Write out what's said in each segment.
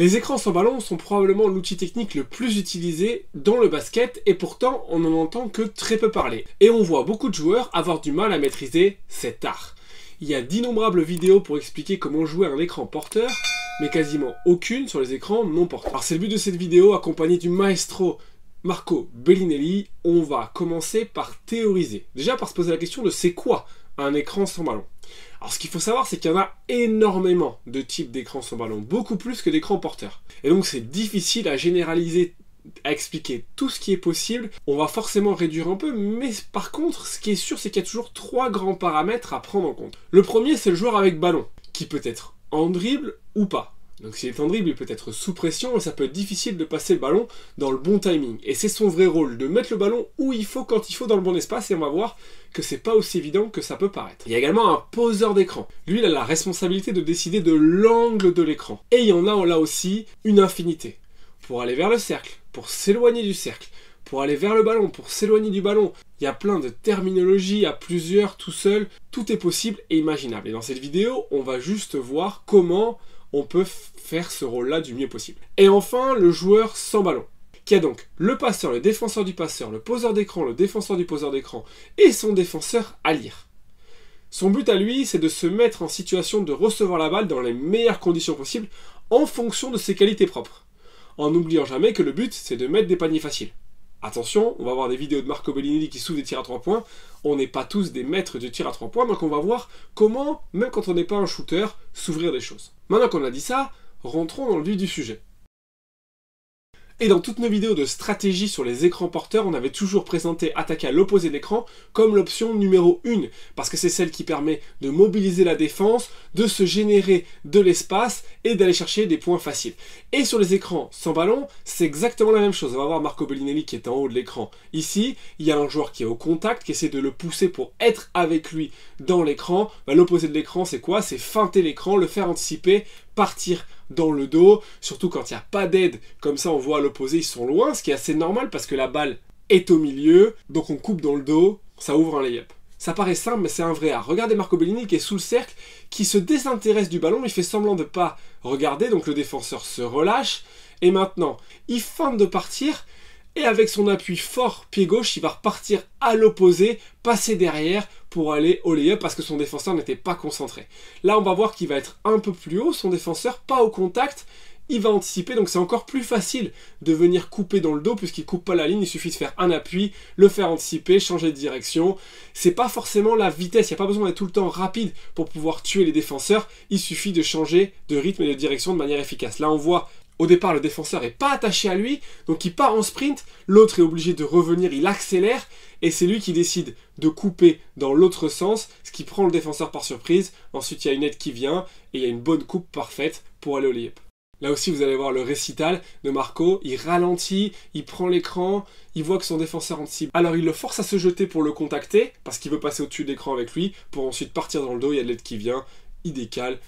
Les écrans sans ballon sont probablement l'outil technique le plus utilisé dans le basket et pourtant on n'en entend que très peu parler. Et on voit beaucoup de joueurs avoir du mal à maîtriser cet art. Il y a d'innombrables vidéos pour expliquer comment jouer un écran porteur, mais quasiment aucune sur les écrans non porteurs. Alors c'est le but de cette vidéo accompagnée du maestro Marco Bellinelli. On va commencer par théoriser. Déjà par se poser la question de c'est quoi un écran sans ballon alors ce qu'il faut savoir, c'est qu'il y en a énormément de types d'écrans sans ballon, beaucoup plus que d'écrans porteurs. Et donc c'est difficile à généraliser à expliquer tout ce qui est possible, on va forcément réduire un peu, mais par contre, ce qui est sûr, c'est qu'il y a toujours trois grands paramètres à prendre en compte. Le premier, c'est le joueur avec ballon, qui peut être en dribble ou pas. Donc s'il est en il peut être sous pression et ça peut être difficile de passer le ballon dans le bon timing. Et c'est son vrai rôle, de mettre le ballon où il faut, quand il faut, dans le bon espace, et on va voir que c'est pas aussi évident que ça peut paraître. Il y a également un poseur d'écran. Lui, il a la responsabilité de décider de l'angle de l'écran. Et il y en a là aussi une infinité. Pour aller vers le cercle, pour s'éloigner du cercle, pour aller vers le ballon, pour s'éloigner du ballon. Il y a plein de terminologies à plusieurs, tout seul. Tout est possible et imaginable. Et dans cette vidéo, on va juste voir comment on peut faire ce rôle-là du mieux possible. Et enfin, le joueur sans ballon, qui a donc le passeur, le défenseur du passeur, le poseur d'écran, le défenseur du poseur d'écran et son défenseur à lire. Son but à lui, c'est de se mettre en situation de recevoir la balle dans les meilleures conditions possibles en fonction de ses qualités propres, en n'oubliant jamais que le but, c'est de mettre des paniers faciles. Attention, on va voir des vidéos de Marco Bellinelli qui s'ouvrent des tirs à 3 points. On n'est pas tous des maîtres du tir à 3 points, donc on va voir comment, même quand on n'est pas un shooter, s'ouvrir des choses. Maintenant qu'on a dit ça, rentrons dans le vif du sujet. Et dans toutes nos vidéos de stratégie sur les écrans porteurs, on avait toujours présenté attaquer à l'opposé de l'écran comme l'option numéro 1, parce que c'est celle qui permet de mobiliser la défense, de se générer de l'espace et d'aller chercher des points faciles. Et sur les écrans sans ballon, c'est exactement la même chose. On va voir Marco Bellinelli qui est en haut de l'écran. Ici, il y a un joueur qui est au contact, qui essaie de le pousser pour être avec lui dans l'écran. Bah, l'opposé de l'écran, c'est quoi C'est feinter l'écran, le faire anticiper partir dans le dos, surtout quand il n'y a pas d'aide, comme ça on voit l'opposé, ils sont loin, ce qui est assez normal parce que la balle est au milieu, donc on coupe dans le dos, ça ouvre un layup. Ça paraît simple, mais c'est un vrai art. Regardez Marco Bellini qui est sous le cercle, qui se désintéresse du ballon, il fait semblant de pas regarder, donc le défenseur se relâche, et maintenant, il feinte de partir, et avec son appui fort pied gauche, il va repartir à l'opposé, passer derrière pour aller au layup parce que son défenseur n'était pas concentré. Là, on va voir qu'il va être un peu plus haut, son défenseur, pas au contact, il va anticiper, donc c'est encore plus facile de venir couper dans le dos puisqu'il coupe pas la ligne, il suffit de faire un appui, le faire anticiper, changer de direction. C'est pas forcément la vitesse, il n'y a pas besoin d'être tout le temps rapide pour pouvoir tuer les défenseurs, il suffit de changer de rythme et de direction de manière efficace. Là on voit au départ, le défenseur n'est pas attaché à lui, donc il part en sprint, l'autre est obligé de revenir, il accélère, et c'est lui qui décide de couper dans l'autre sens, ce qui prend le défenseur par surprise. Ensuite, il y a une aide qui vient, et il y a une bonne coupe parfaite pour aller au Là aussi, vous allez voir le récital de Marco. Il ralentit, il prend l'écran, il voit que son défenseur en cible. Alors, il le force à se jeter pour le contacter, parce qu'il veut passer au-dessus de l'écran avec lui, pour ensuite partir dans le dos. Il y a de l'aide qui vient, il décale,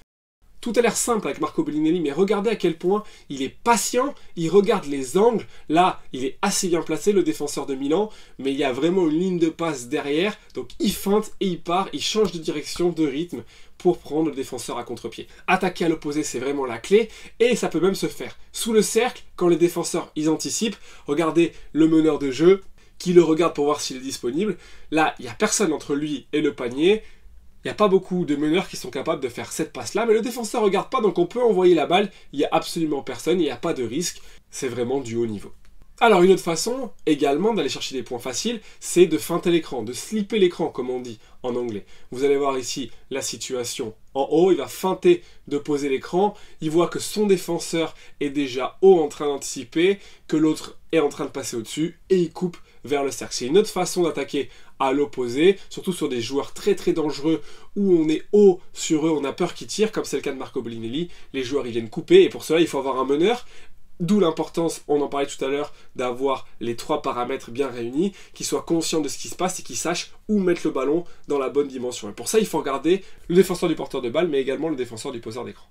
tout a l'air simple avec Marco Bellinelli, mais regardez à quel point il est patient, il regarde les angles. Là, il est assez bien placé, le défenseur de Milan, mais il y a vraiment une ligne de passe derrière. Donc il feinte et il part, il change de direction, de rythme pour prendre le défenseur à contre-pied. Attaquer à l'opposé, c'est vraiment la clé, et ça peut même se faire sous le cercle, quand les défenseurs, ils anticipent. Regardez le meneur de jeu qui le regarde pour voir s'il est disponible. Là, il n'y a personne entre lui et le panier. Il n'y a pas beaucoup de meneurs qui sont capables de faire cette passe-là, mais le défenseur regarde pas, donc on peut envoyer la balle, il n'y a absolument personne, il n'y a pas de risque, c'est vraiment du haut niveau. Alors une autre façon également d'aller chercher des points faciles, c'est de feinter l'écran, de slipper l'écran comme on dit en anglais. Vous allez voir ici la situation en haut, il va feinter de poser l'écran, il voit que son défenseur est déjà haut en train d'anticiper, que l'autre est en train de passer au-dessus et il coupe vers le cercle. C'est une autre façon d'attaquer à l'opposé, surtout sur des joueurs très très dangereux où on est haut sur eux, on a peur qu'ils tirent, comme c'est le cas de Marco Bellinelli. Les joueurs ils viennent couper et pour cela il faut avoir un meneur. D'où l'importance, on en parlait tout à l'heure, d'avoir les trois paramètres bien réunis, qui soient conscients de ce qui se passe et qui sachent où mettre le ballon dans la bonne dimension. Et pour ça, il faut regarder le défenseur du porteur de balle, mais également le défenseur du poseur d'écran.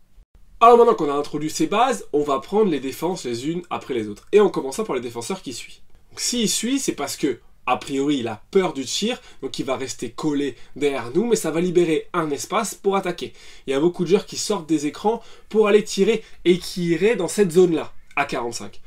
Alors maintenant qu'on a introduit ces bases, on va prendre les défenses les unes après les autres. Et en commençant par les défenseurs qui suivent. Donc s'il suit, c'est parce que a priori, il a peur du tir, donc il va rester collé derrière nous, mais ça va libérer un espace pour attaquer. Il y a beaucoup de joueurs qui sortent des écrans pour aller tirer et qui iraient dans cette zone-là, à 45.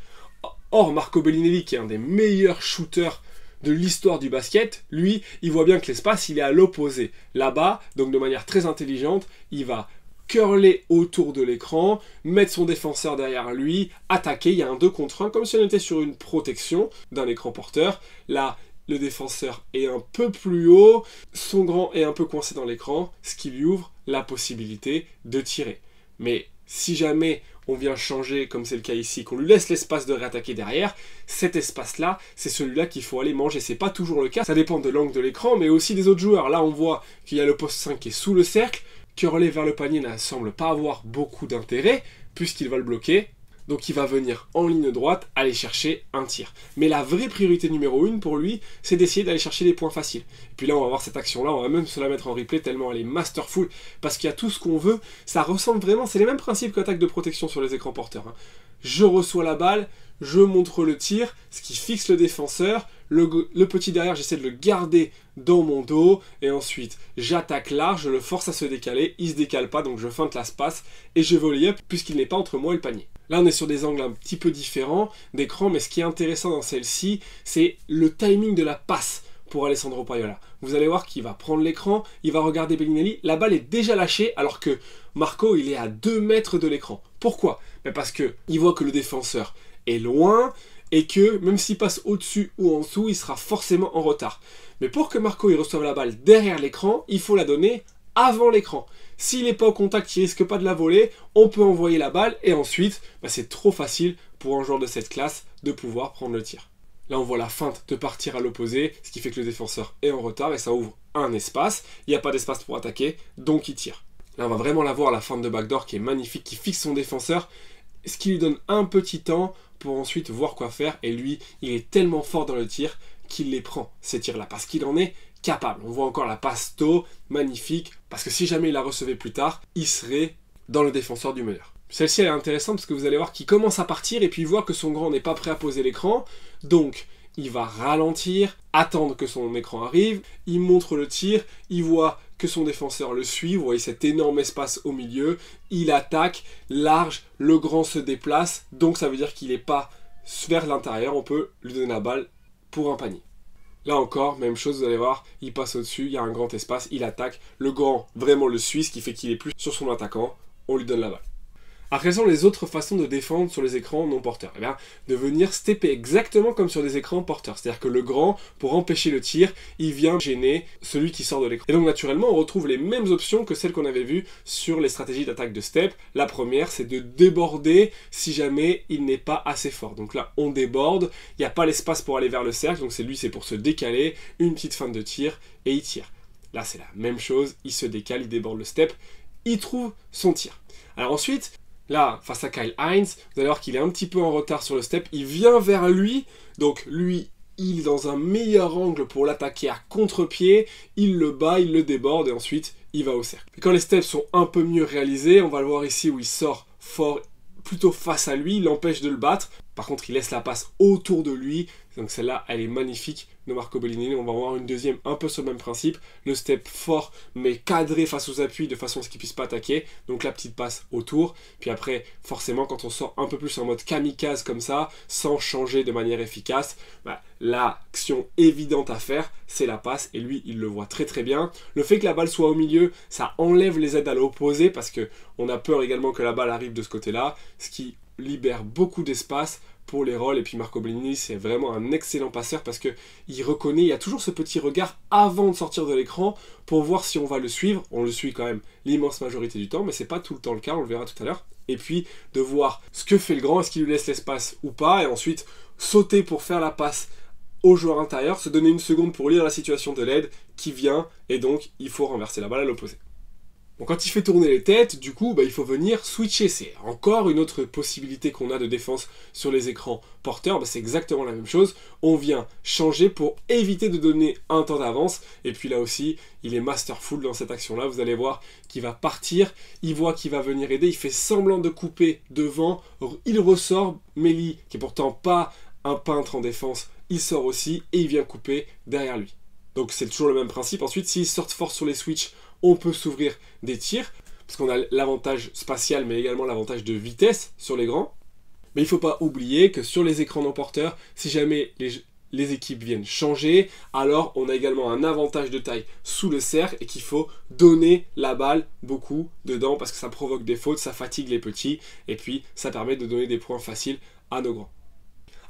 Or, Marco Bellinelli, qui est un des meilleurs shooters de l'histoire du basket, lui, il voit bien que l'espace, il est à l'opposé. Là-bas, donc de manière très intelligente, il va curler autour de l'écran, mettre son défenseur derrière lui, attaquer, il y a un 2 contre 1, comme si on était sur une protection d'un écran porteur. Là, le défenseur est un peu plus haut, son grand est un peu coincé dans l'écran, ce qui lui ouvre la possibilité de tirer. Mais si jamais on vient changer, comme c'est le cas ici, qu'on lui laisse l'espace de réattaquer derrière, cet espace-là, c'est celui-là qu'il faut aller manger. C'est pas toujours le cas, ça dépend de l'angle de l'écran, mais aussi des autres joueurs. Là, on voit qu'il y a le poste 5 qui est sous le cercle, que relais vers le panier ne semble pas avoir beaucoup d'intérêt, puisqu'il va le bloquer. Donc il va venir en ligne droite aller chercher un tir. Mais la vraie priorité numéro une pour lui, c'est d'essayer d'aller chercher des points faciles. Et puis là, on va voir cette action-là, on va même se la mettre en replay tellement elle est masterful, parce qu'il y a tout ce qu'on veut. Ça ressemble vraiment, c'est les mêmes principes qu'attaque de protection sur les écrans porteurs. Hein. Je reçois la balle, je montre le tir, ce qui fixe le défenseur, le, petit derrière, j'essaie de le garder dans mon dos, et ensuite j'attaque large, je le force à se décaler, il se décale pas, donc je feinte la passe, et je volley up, puisqu'il n'est pas entre moi et le panier. Là, on est sur des angles un petit peu différents d'écran, mais ce qui est intéressant dans celle-ci, c'est le timing de la passe pour Alessandro Paiola. Vous allez voir qu'il va prendre l'écran, il va regarder Bellinelli, la balle est déjà lâchée alors que Marco, il est à 2 mètres de l'écran. Pourquoi ben Parce que il voit que le défenseur est loin et que même s'il passe au-dessus ou en dessous, il sera forcément en retard. Mais pour que Marco il reçoive la balle derrière l'écran, il faut la donner avant l'écran. S'il n'est pas au contact, il risque pas de la voler, on peut envoyer la balle et ensuite, bah, c'est trop facile pour un joueur de cette classe de pouvoir prendre le tir. Là, on voit la feinte de partir à l'opposé, ce qui fait que le défenseur est en retard et ça ouvre un espace. Il n'y a pas d'espace pour attaquer, donc il tire. Là, on va vraiment la voir, la feinte de backdoor qui est magnifique, qui fixe son défenseur, ce qui lui donne un petit temps pour ensuite voir quoi faire. Et lui, il est tellement fort dans le tir qu'il les prend, ces tirs-là, parce qu'il en est capable. On voit encore la passe tôt, magnifique, parce que si jamais il la recevait plus tard, il serait dans le défenseur du meilleur. Celle-ci elle est intéressante parce que vous allez voir qu'il commence à partir et puis il voit que son grand n'est pas prêt à poser l'écran, donc il va ralentir, attendre que son écran arrive, il montre le tir, il voit que son défenseur le suit, Vous voyez cet énorme espace au milieu. Il attaque, large, le grand se déplace. Donc ça veut dire qu'il n'est pas vers l'intérieur. On peut lui donner la balle pour un panier. Là encore, même chose, vous allez voir, il passe au-dessus, il y a un grand espace, il attaque. Le grand, vraiment le suisse, qui fait qu'il est plus sur son attaquant. On lui donne la balle. Quelles sont les autres façons de défendre sur les écrans non porteurs. Eh bien, de venir stepper exactement comme sur des écrans porteurs. C'est-à-dire que le grand, pour empêcher le tir, il vient gêner celui qui sort de l'écran. Et donc, naturellement, on retrouve les mêmes options que celles qu'on avait vues sur les stratégies d'attaque de step. La première, c'est de déborder si jamais il n'est pas assez fort. Donc là, on déborde, il n'y a pas l'espace pour aller vers le cercle, donc c'est lui, c'est pour se décaler, une petite fin de tir, et il tire. Là, c'est la même chose, il se décale, il déborde le step, il trouve son tir. Alors ensuite, Là, face à Kyle Heinz, vous allez voir qu'il est un petit peu en retard sur le step. Il vient vers lui, donc lui, il est dans un meilleur angle pour l'attaquer à contre-pied. Il le bat, il le déborde et ensuite, il va au cercle. quand les steps sont un peu mieux réalisés, on va le voir ici où il sort fort plutôt face à lui, il l'empêche de le battre. Par contre, il laisse la passe autour de lui. Donc celle-là, elle est magnifique de Marco Bellinini, On va avoir une deuxième un peu sur le même principe. Le step fort, mais cadré face aux appuis de façon à ce qu'il puisse pas attaquer. Donc la petite passe autour. Puis après, forcément, quand on sort un peu plus en mode kamikaze comme ça, sans changer de manière efficace, bah, l'action évidente à faire, c'est la passe. Et lui, il le voit très très bien. Le fait que la balle soit au milieu, ça enlève les aides à l'opposé parce que on a peur également que la balle arrive de ce côté-là, ce qui libère beaucoup d'espace pour les rôles. Et puis Marco Bellini, c'est vraiment un excellent passeur parce que il reconnaît, il y a toujours ce petit regard avant de sortir de l'écran pour voir si on va le suivre. On le suit quand même l'immense majorité du temps, mais c'est pas tout le temps le cas, on le verra tout à l'heure. Et puis de voir ce que fait le grand, est-ce qu'il lui laisse l'espace ou pas, et ensuite sauter pour faire la passe au joueur intérieur, se donner une seconde pour lire la situation de l'aide qui vient, et donc il faut renverser la balle à l'opposé. Donc quand il fait tourner les têtes, du coup, bah, il faut venir switcher. C'est encore une autre possibilité qu'on a de défense sur les écrans porteurs. Bah, c'est exactement la même chose. On vient changer pour éviter de donner un temps d'avance. Et puis là aussi, il est masterful dans cette action-là. Vous allez voir qu'il va partir. Il voit qu'il va venir aider. Il fait semblant de couper devant. Il ressort. Melly, qui est pourtant pas un peintre en défense, il sort aussi et il vient couper derrière lui. Donc c'est toujours le même principe. Ensuite, s'il sort fort sur les switches, on peut s'ouvrir des tirs, parce qu'on a l'avantage spatial, mais également l'avantage de vitesse sur les grands. Mais il ne faut pas oublier que sur les écrans d'emporteur, si jamais les, équipes viennent changer, alors on a également un avantage de taille sous le cercle et qu'il faut donner la balle beaucoup dedans parce que ça provoque des fautes, ça fatigue les petits et puis ça permet de donner des points faciles à nos grands.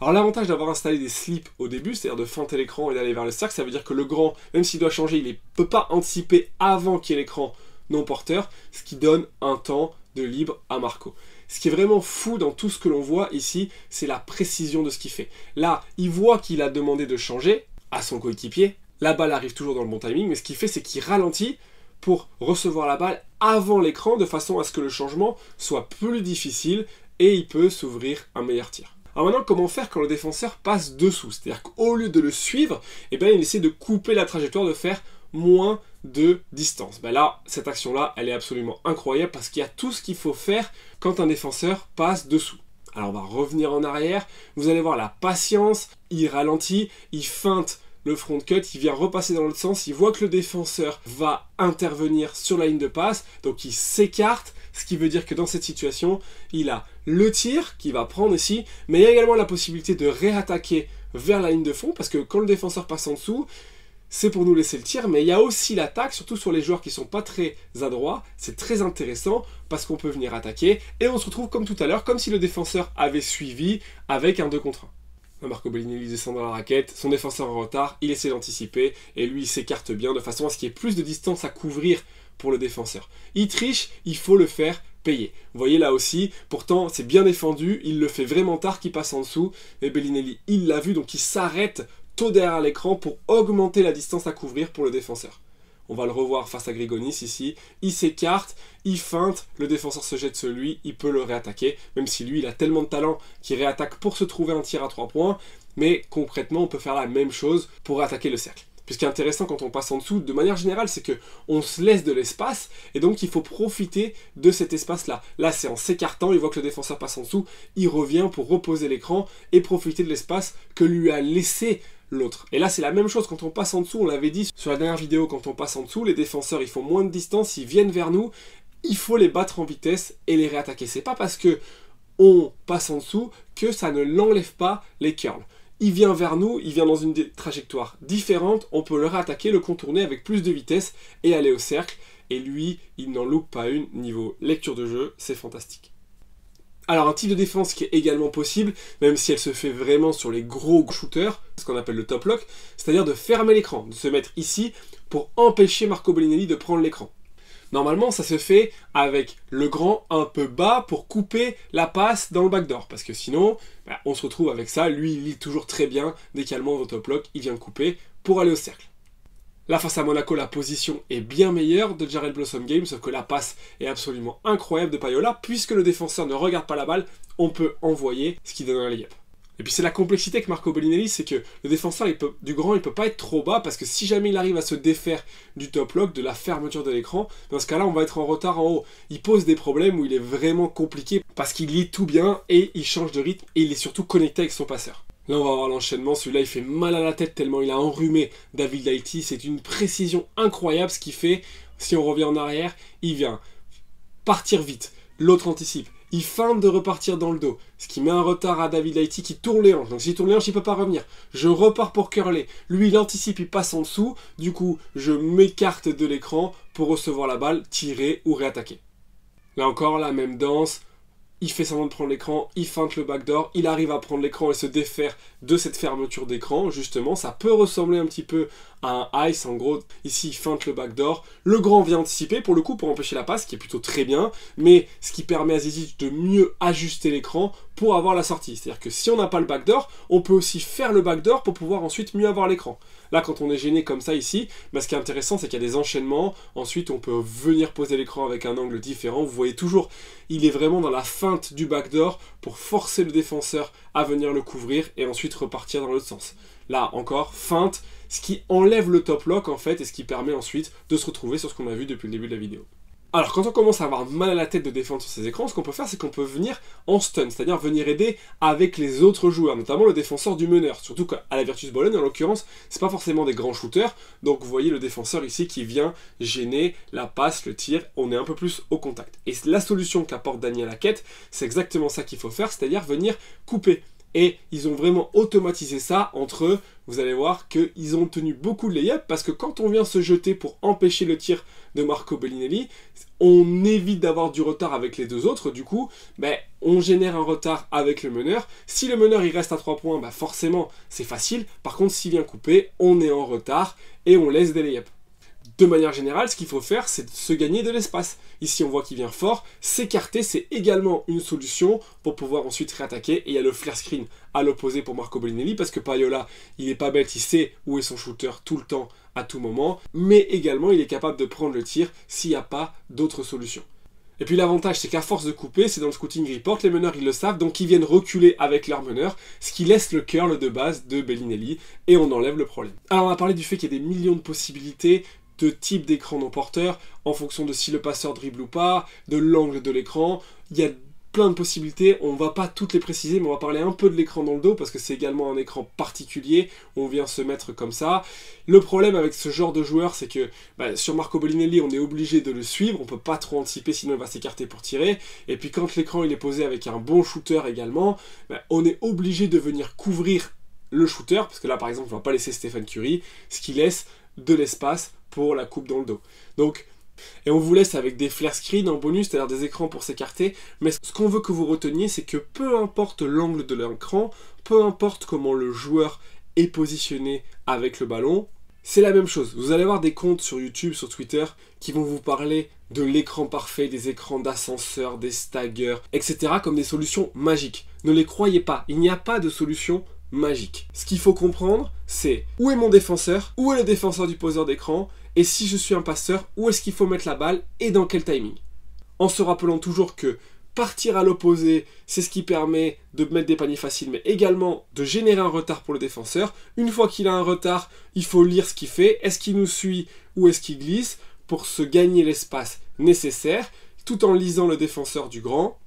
Alors l'avantage d'avoir installé des slips au début, c'est-à-dire de fenter l'écran et d'aller vers le cercle, ça veut dire que le grand, même s'il doit changer, il ne peut pas anticiper avant qu'il y ait l'écran non porteur, ce qui donne un temps de libre à Marco. Ce qui est vraiment fou dans tout ce que l'on voit ici, c'est la précision de ce qu'il fait. Là, il voit qu'il a demandé de changer à son coéquipier. La balle arrive toujours dans le bon timing, mais ce qu'il fait, c'est qu'il ralentit pour recevoir la balle avant l'écran de façon à ce que le changement soit plus difficile et il peut s'ouvrir un meilleur tir. Alors ah, maintenant, comment faire quand le défenseur passe dessous C'est-à-dire qu'au lieu de le suivre, eh bien, il essaie de couper la trajectoire, de faire moins de distance. Ben là, cette action-là, elle est absolument incroyable parce qu'il y a tout ce qu'il faut faire quand un défenseur passe dessous. Alors on va revenir en arrière, vous allez voir la patience, il ralentit, il feinte le front cut, il vient repasser dans l'autre sens, il voit que le défenseur va intervenir sur la ligne de passe, donc il s'écarte, ce qui veut dire que dans cette situation, il a le tir qu'il va prendre ici, mais il y a également la possibilité de réattaquer vers la ligne de fond, parce que quand le défenseur passe en dessous, c'est pour nous laisser le tir, mais il y a aussi l'attaque, surtout sur les joueurs qui sont pas très adroits, c'est très intéressant, parce qu'on peut venir attaquer, et on se retrouve comme tout à l'heure, comme si le défenseur avait suivi avec un 2 contre 1. Marco Bellinelli descend dans la raquette, son défenseur en retard, il essaie d'anticiper, et lui il s'écarte bien de façon à ce qu'il y ait plus de distance à couvrir pour le défenseur. Il triche, il faut le faire payer. Vous voyez là aussi, pourtant c'est bien défendu, il le fait vraiment tard qu'il passe en dessous, Et Bellinelli il l'a vu, donc il s'arrête tôt derrière l'écran pour augmenter la distance à couvrir pour le défenseur. On va le revoir face à Grigonis ici. Il s'écarte, il feinte, le défenseur se jette sur lui, il peut le réattaquer, même si lui, il a tellement de talent qu'il réattaque pour se trouver un tir à 3 points. Mais concrètement, on peut faire la même chose pour attaquer le cercle. Puis ce qui est intéressant quand on passe en dessous, de manière générale, c'est que on se laisse de l'espace et donc il faut profiter de cet espace-là. Là, Là c'est en s'écartant, il voit que le défenseur passe en dessous, il revient pour reposer l'écran et profiter de l'espace que lui a laissé l'autre. Et là, c'est la même chose quand on passe en dessous, on l'avait dit sur la dernière vidéo, quand on passe en dessous, les défenseurs, ils font moins de distance, ils viennent vers nous, il faut les battre en vitesse et les réattaquer. C'est pas parce que on passe en dessous que ça ne l'enlève pas les curls. Il vient vers nous, il vient dans une trajectoire différente, on peut le réattaquer, le contourner avec plus de vitesse et aller au cercle. Et lui, il n'en loupe pas une niveau lecture de jeu, c'est fantastique. Alors un type de défense qui est également possible, même si elle se fait vraiment sur les gros shooters, ce qu'on appelle le top lock, c'est-à-dire de fermer l'écran, de se mettre ici pour empêcher Marco Bellinelli de prendre l'écran. Normalement, ça se fait avec le grand un peu bas pour couper la passe dans le backdoor. Parce que sinon, bah, on se retrouve avec ça. Lui, il lit toujours très bien. Dès qu'il top lock, il vient couper pour aller au cercle. Là, face à Monaco, la position est bien meilleure de Jared Blossom Game, sauf que la passe est absolument incroyable de Payola, puisque le défenseur ne regarde pas la balle, on peut envoyer ce qui donne un layup. Et puis c'est la complexité que Marco Bellinelli, c'est que le défenseur du grand, il peut pas être trop bas, parce que si jamais il arrive à se défaire du top lock, de la fermeture de l'écran, dans ce cas-là, on va être en retard en haut. Il pose des problèmes où il est vraiment compliqué, parce qu'il lit tout bien, et il change de rythme, et il est surtout connecté avec son passeur. Là, on va voir l'enchaînement. Celui-là, il fait mal à la tête tellement il a enrhumé David Lighty. C'est une précision incroyable ce qu'il fait. Si on revient en arrière, il vient partir vite. L'autre anticipe. Il feinte de repartir dans le dos, ce qui met un retard à David Lighty qui tourne les hanches. Donc s'il tourne les hanches, il peut pas revenir. Je repars pour curler. Lui, il anticipe, il passe en dessous. Du coup, je m'écarte de l'écran pour recevoir la balle, tirer ou réattaquer. Là encore, la même danse il fait semblant de prendre l'écran, il feinte le backdoor, il arrive à prendre l'écran et se défaire de cette fermeture d'écran, justement. Ça peut ressembler un petit peu un ice. En gros, ici, il feinte le backdoor. Le grand vient anticiper, pour le coup, pour empêcher la passe, qui est plutôt très bien, mais ce qui permet à Zizic de mieux ajuster l'écran pour avoir la sortie. C'est-à-dire que si on n'a pas le backdoor, on peut aussi faire le backdoor pour pouvoir ensuite mieux avoir l'écran. Là, quand on est gêné comme ça ici, bah, ce qui est intéressant, c'est qu'il y a des enchaînements. Ensuite, on peut venir poser l'écran avec un angle différent. Vous voyez toujours, il est vraiment dans la feinte du backdoor pour forcer le défenseur à venir le couvrir et ensuite repartir dans l'autre sens. Là encore, feinte, ce qui enlève le top lock en fait et ce qui permet ensuite de se retrouver sur ce qu'on a vu depuis le début de la vidéo. Alors quand on commence à avoir mal à la tête de défendre sur ces écrans, ce qu'on peut faire c'est qu'on peut venir en stun, c'est-à-dire venir aider avec les autres joueurs, notamment le défenseur du meneur, surtout qu'à la Virtus Bologne en l'occurrence, c'est pas forcément des grands shooters, donc vous voyez le défenseur ici qui vient gêner la passe, le tir, on est un peu plus au contact. Et la solution qu'apporte Daniel quête c'est exactement ça qu'il faut faire, c'est-à-dire venir couper et ils ont vraiment automatisé ça entre eux. Vous allez voir qu'ils ont tenu beaucoup de lay-up, parce que quand on vient se jeter pour empêcher le tir de Marco Bellinelli, on évite d'avoir du retard avec les deux autres. Du coup, ben, on génère un retard avec le meneur. Si le meneur il reste à 3 points, ben, forcément c'est facile. Par contre, s'il vient couper, on est en retard et on laisse des lay-ups de manière générale, ce qu'il faut faire, c'est de se gagner de l'espace. Ici, on voit qu'il vient fort. S'écarter, c'est également une solution pour pouvoir ensuite réattaquer. Et il y a le flare screen à l'opposé pour Marco Bellinelli, parce que Payola, il n'est pas bête, il sait où est son shooter tout le temps, à tout moment. Mais également, il est capable de prendre le tir s'il n'y a pas d'autre solution. Et puis l'avantage, c'est qu'à force de couper, c'est dans le scouting report, les meneurs ils le savent, donc ils viennent reculer avec leur meneur, ce qui laisse le curl de base de Bellinelli, et on enlève le problème. Alors on a parlé du fait qu'il y a des millions de possibilités, type d'écran non porteur, en fonction de si le passeur dribble ou pas, de l'angle de l'écran. Il y a plein de possibilités, on va pas toutes les préciser, mais on va parler un peu de l'écran dans le dos, parce que c'est également un écran particulier, on vient se mettre comme ça. Le problème avec ce genre de joueur, c'est que bah, sur Marco Bellinelli, on est obligé de le suivre, on peut pas trop anticiper, sinon il va s'écarter pour tirer, et puis quand l'écran il est posé avec un bon shooter également, bah, on est obligé de venir couvrir le shooter, parce que là par exemple, on va pas laisser Stéphane Curie, ce qui laisse de l'espace pour la coupe dans le dos. Donc, et on vous laisse avec des flare screens en bonus, c'est-à-dire des écrans pour s'écarter. Mais ce qu'on veut que vous reteniez, c'est que peu importe l'angle de l'écran, peu importe comment le joueur est positionné avec le ballon, c'est la même chose. Vous allez avoir des comptes sur YouTube, sur Twitter, qui vont vous parler de l'écran parfait, des écrans d'ascenseur, des staggers, etc. comme des solutions magiques. Ne les croyez pas, il n'y a pas de solution magique. Ce qu'il faut comprendre, c'est où est mon défenseur, où est le défenseur du poseur d'écran, et si je suis un passeur, où est-ce qu'il faut mettre la balle et dans quel timing. En se rappelant toujours que partir à l'opposé, c'est ce qui permet de mettre des paniers faciles, mais également de générer un retard pour le défenseur. Une fois qu'il a un retard, il faut lire ce qu'il fait, est-ce qu'il nous suit ou est-ce qu'il glisse, pour se gagner l'espace nécessaire, tout en lisant le défenseur du grand,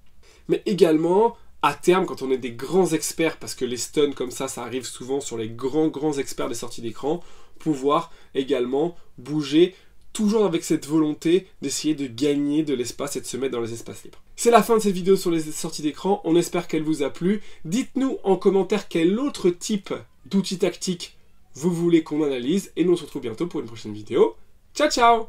mais également à terme, quand on est des grands experts, parce que les stuns comme ça, ça arrive souvent sur les grands, grands experts des sorties d'écran, pouvoir également bouger, toujours avec cette volonté d'essayer de gagner de l'espace et de se mettre dans les espaces libres. C'est la fin de cette vidéo sur les sorties d'écran, on espère qu'elle vous a plu. Dites-nous en commentaire quel autre type d'outils tactiques vous voulez qu'on analyse, et nous on se retrouve bientôt pour une prochaine vidéo. Ciao ciao